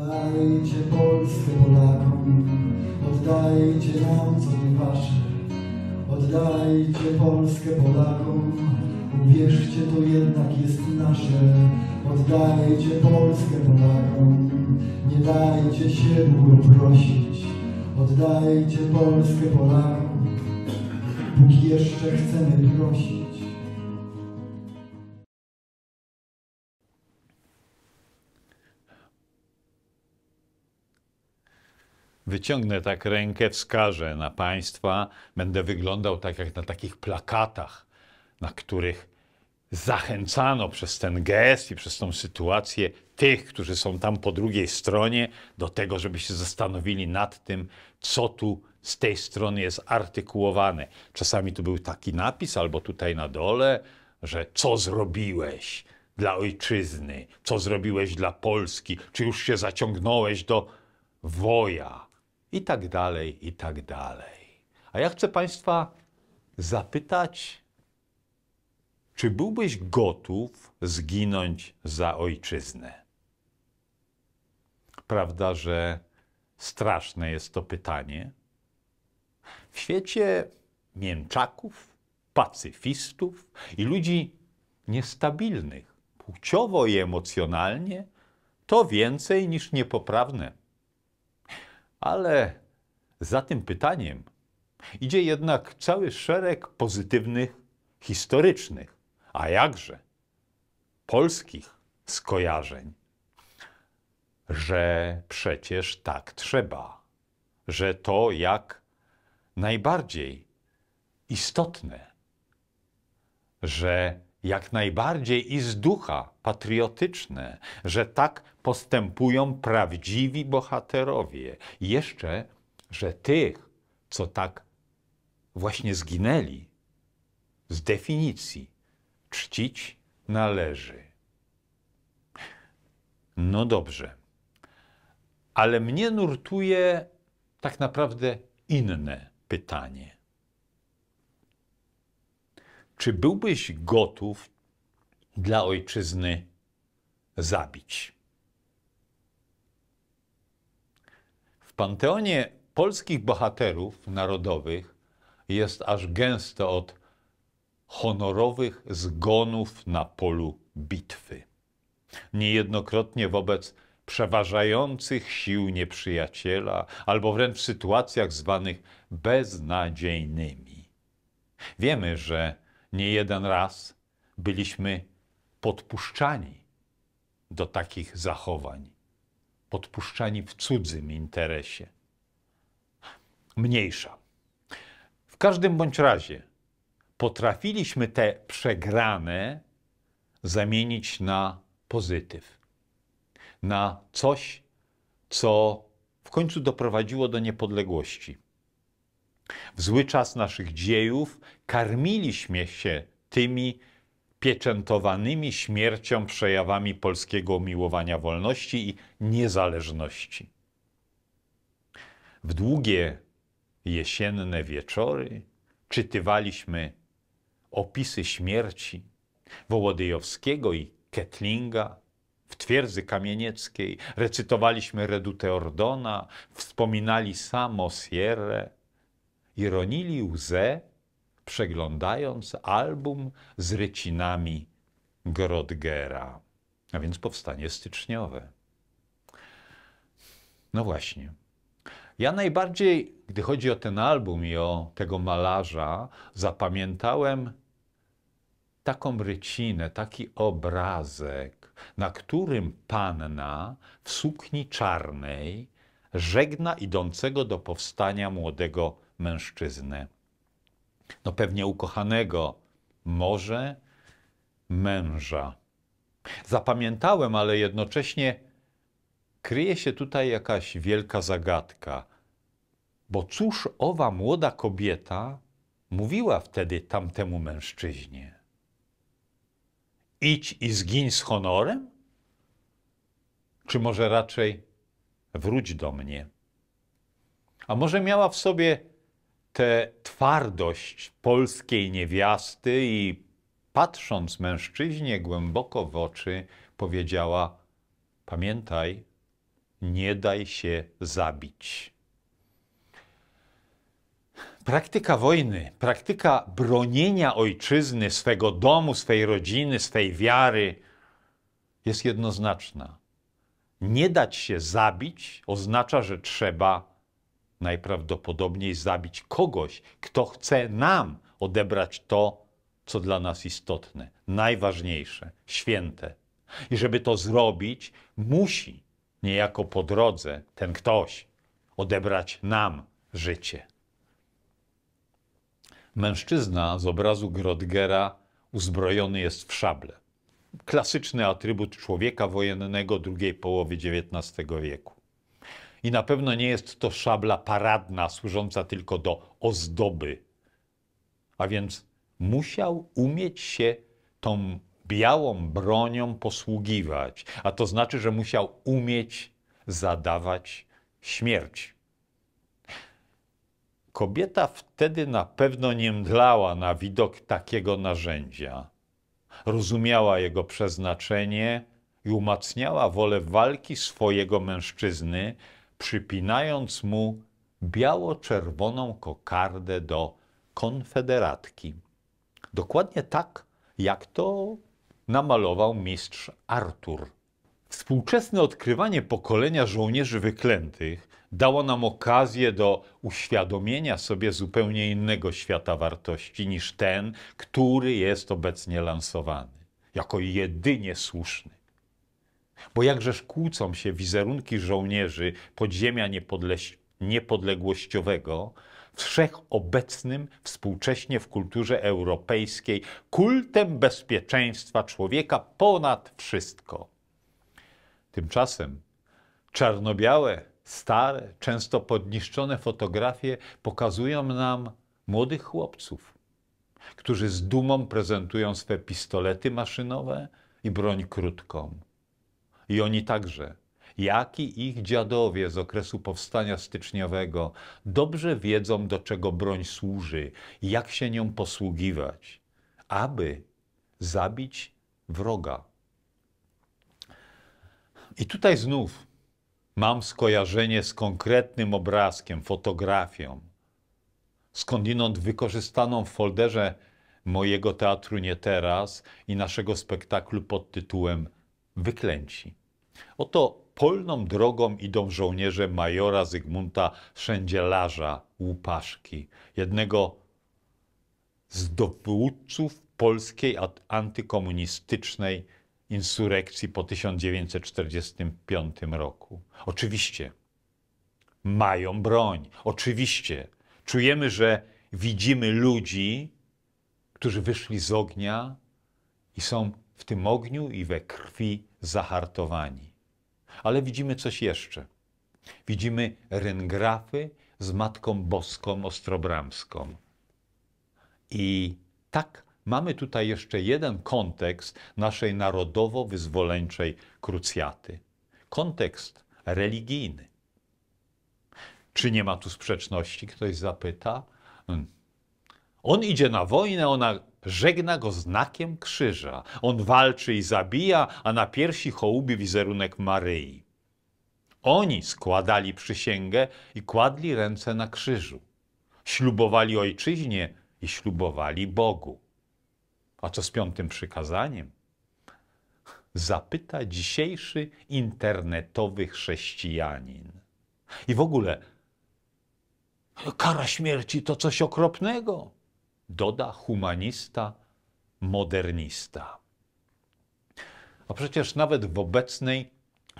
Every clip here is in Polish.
Oddajcie Polskę Polakom, oddajcie nam co nie wasze. Oddajcie Polskę Polakom, uwierzcie to jednak jest nasze. Oddajcie Polskę Polakom, nie dajcie się długo prosić. Oddajcie Polskę Polakom, póki jeszcze chcemy prosić. wyciągnę tak rękę, wskażę na Państwa, będę wyglądał tak jak na takich plakatach, na których zachęcano przez ten gest i przez tą sytuację tych, którzy są tam po drugiej stronie, do tego, żeby się zastanowili nad tym, co tu z tej strony jest artykułowane. Czasami tu był taki napis, albo tutaj na dole, że co zrobiłeś dla ojczyzny, co zrobiłeś dla Polski, czy już się zaciągnąłeś do woja i tak dalej, i tak dalej. A ja chcę Państwa zapytać, czy byłbyś gotów zginąć za ojczyznę? Prawda, że straszne jest to pytanie. W świecie mięczaków, pacyfistów i ludzi niestabilnych płciowo i emocjonalnie, to więcej niż niepoprawne. Ale za tym pytaniem idzie jednak cały szereg pozytywnych, historycznych, a jakże polskich skojarzeń, że przecież tak trzeba, że to jak najbardziej istotne, że jak najbardziej i z ducha patriotyczne, że tak postępują prawdziwi bohaterowie. Jeszcze, że tych, co tak właśnie zginęli, z definicji czcić należy. No dobrze, ale mnie nurtuje tak naprawdę inne pytanie. Czy byłbyś gotów dla ojczyzny zabić? W panteonie polskich bohaterów narodowych jest aż gęsto od honorowych zgonów na polu bitwy. Niejednokrotnie wobec przeważających sił nieprzyjaciela, albo wręcz w sytuacjach zwanych beznadziejnymi. Wiemy, że nie jeden raz byliśmy podpuszczani do takich zachowań, podpuszczani w cudzym interesie. Mniejsza. W każdym bądź razie potrafiliśmy te przegrane zamienić na pozytyw, na coś, co w końcu doprowadziło do niepodległości. W zły czas naszych dziejów karmiliśmy się tymi pieczętowanymi śmiercią przejawami polskiego umiłowania wolności i niezależności. W długie jesienne wieczory czytywaliśmy opisy śmierci Wołodyjowskiego i Kettlinga w twierdzy kamienieckiej, recytowaliśmy Redutę Ordona, wspominali samo Sierre, i ronili łzę, przeglądając album z rycinami Grodgera, a więc powstanie styczniowe. No właśnie. Ja najbardziej, gdy chodzi o ten album i o tego malarza, zapamiętałem taką rycinę, taki obrazek, na którym panna w sukni czarnej żegna idącego do powstania młodego mężczyznę. No pewnie ukochanego, może męża. Zapamiętałem, ale jednocześnie kryje się tutaj jakaś wielka zagadka. Bo cóż owa młoda kobieta mówiła wtedy tamtemu mężczyźnie? Idź i zgiń z honorem? Czy może raczej wróć do mnie? A może miała w sobie tę twardość polskiej niewiasty i patrząc mężczyźnie głęboko w oczy, powiedziała: Pamiętaj, nie daj się zabić. Praktyka wojny, praktyka bronienia ojczyzny, swego domu, swej rodziny, swej wiary jest jednoznaczna. Nie dać się zabić oznacza, że trzeba najprawdopodobniej zabić kogoś, kto chce nam odebrać to, co dla nas istotne, najważniejsze, święte. I żeby to zrobić, musi niejako po drodze ten ktoś odebrać nam życie. Mężczyzna z obrazu Grodgera uzbrojony jest w szable. Klasyczny atrybut człowieka wojennego drugiej połowy XIX wieku. I na pewno nie jest to szabla paradna, służąca tylko do ozdoby. A więc musiał umieć się tą białą bronią posługiwać, a to znaczy, że musiał umieć zadawać śmierć. Kobieta wtedy na pewno nie mdlała na widok takiego narzędzia. Rozumiała jego przeznaczenie i umacniała wolę walki swojego mężczyzny przypinając mu biało-czerwoną kokardę do konfederatki. Dokładnie tak, jak to namalował mistrz Artur. Współczesne odkrywanie pokolenia żołnierzy wyklętych dało nam okazję do uświadomienia sobie zupełnie innego świata wartości niż ten, który jest obecnie lansowany, jako jedynie słuszny. Bo jakżeż kłócą się wizerunki żołnierzy podziemia niepodleś- niepodległościowego, wszechobecnym współcześnie w kulturze europejskiej kultem bezpieczeństwa człowieka ponad wszystko. Tymczasem czarno-białe, stare, często podniszczone fotografie pokazują nam młodych chłopców, którzy z dumą prezentują swe pistolety maszynowe i broń krótką i oni także, jak i ich dziadowie z okresu powstania styczniowego, dobrze wiedzą, do czego broń służy, jak się nią posługiwać, aby zabić wroga. I tutaj znów mam skojarzenie z konkretnym obrazkiem, fotografią, skądinąd wykorzystaną w folderze mojego teatru nie teraz i naszego spektaklu pod tytułem wyklęci. Oto polną drogą idą żołnierze majora Zygmunta Szędzielarza Łupaszki, jednego z dowódców polskiej antykomunistycznej insurrekcji po 1945 roku. Oczywiście mają broń, oczywiście czujemy, że widzimy ludzi, którzy wyszli z ognia i są w tym ogniu i we krwi zahartowani. Ale widzimy coś jeszcze. Widzimy ryngrafy z Matką Boską Ostrobramską. I tak mamy tutaj jeszcze jeden kontekst naszej narodowo-wyzwoleńczej krucjaty. Kontekst religijny. Czy nie ma tu sprzeczności? Ktoś zapyta. Hmm. On idzie na wojnę, ona Żegna go znakiem krzyża. On walczy i zabija, a na piersi hołubi wizerunek Maryi. Oni składali przysięgę i kładli ręce na krzyżu. Ślubowali ojczyźnie i ślubowali Bogu. A co z piątym przykazaniem? Zapyta dzisiejszy internetowy chrześcijanin. I w ogóle no, kara śmierci to coś okropnego doda humanista, modernista. A przecież nawet w obecnej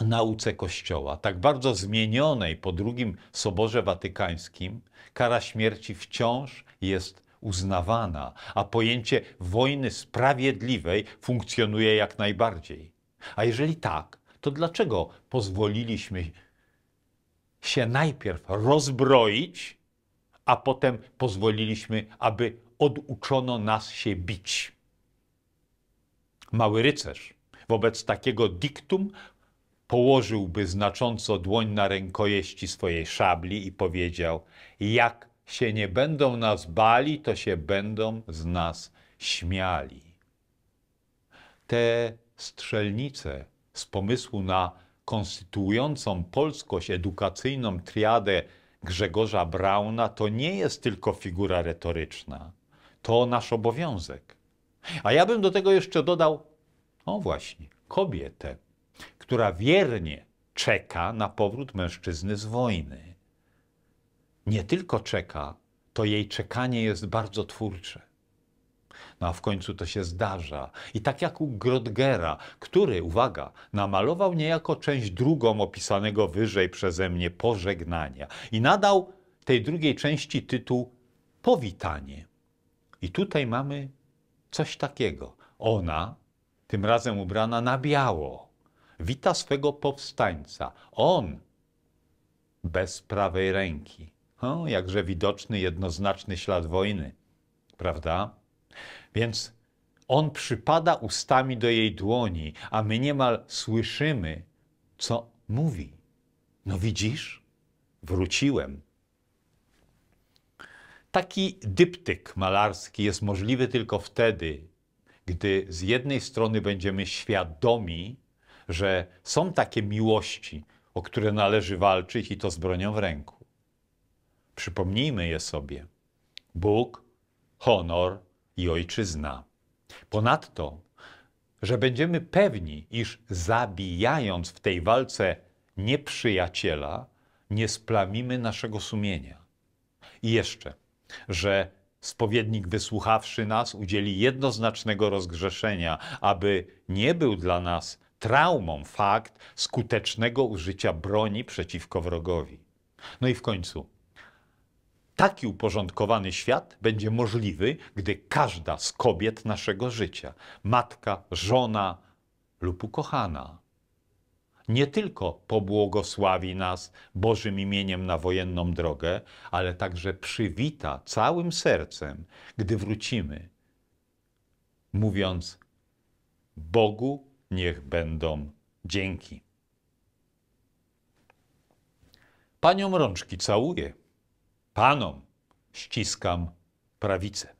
nauce Kościoła, tak bardzo zmienionej po drugim Soborze Watykańskim, kara śmierci wciąż jest uznawana, a pojęcie wojny sprawiedliwej funkcjonuje jak najbardziej. A jeżeli tak, to dlaczego pozwoliliśmy się najpierw rozbroić, a potem pozwoliliśmy, aby oduczono nas się bić. Mały rycerz wobec takiego diktum położyłby znacząco dłoń na rękojeści swojej szabli i powiedział: Jak się nie będą nas bali, to się będą z nas śmiali. Te strzelnice z pomysłu na konstytuującą polskość edukacyjną triadę Grzegorza Brauna to nie jest tylko figura retoryczna. To nasz obowiązek. A ja bym do tego jeszcze dodał, no właśnie, kobietę, która wiernie czeka na powrót mężczyzny z wojny. Nie tylko czeka, to jej czekanie jest bardzo twórcze. No a w końcu to się zdarza. I tak jak u Grodgera, który, uwaga, namalował niejako część drugą opisanego wyżej przeze mnie pożegnania i nadał tej drugiej części tytuł Powitanie. I tutaj mamy coś takiego. Ona, tym razem ubrana na biało, wita swego powstańca. On bez prawej ręki. O, jakże widoczny, jednoznaczny ślad wojny, prawda? Więc on przypada ustami do jej dłoni, a my niemal słyszymy, co mówi. No widzisz? Wróciłem, Taki dyptyk malarski jest możliwy tylko wtedy, gdy z jednej strony będziemy świadomi, że są takie miłości, o które należy walczyć i to z bronią w ręku. Przypomnijmy je sobie. Bóg, honor i ojczyzna. Ponadto, że będziemy pewni, iż zabijając w tej walce nieprzyjaciela, nie splamimy naszego sumienia. I jeszcze – że spowiednik wysłuchawszy nas udzieli jednoznacznego rozgrzeszenia, aby nie był dla nas traumą fakt skutecznego użycia broni przeciwko wrogowi. No i w końcu. Taki uporządkowany świat będzie możliwy, gdy każda z kobiet naszego życia, matka, żona lub ukochana, nie tylko pobłogosławi nas Bożym imieniem na wojenną drogę, ale także przywita całym sercem, gdy wrócimy, mówiąc: Bogu niech będą dzięki. Paniom rączki całuję, panom ściskam prawicę.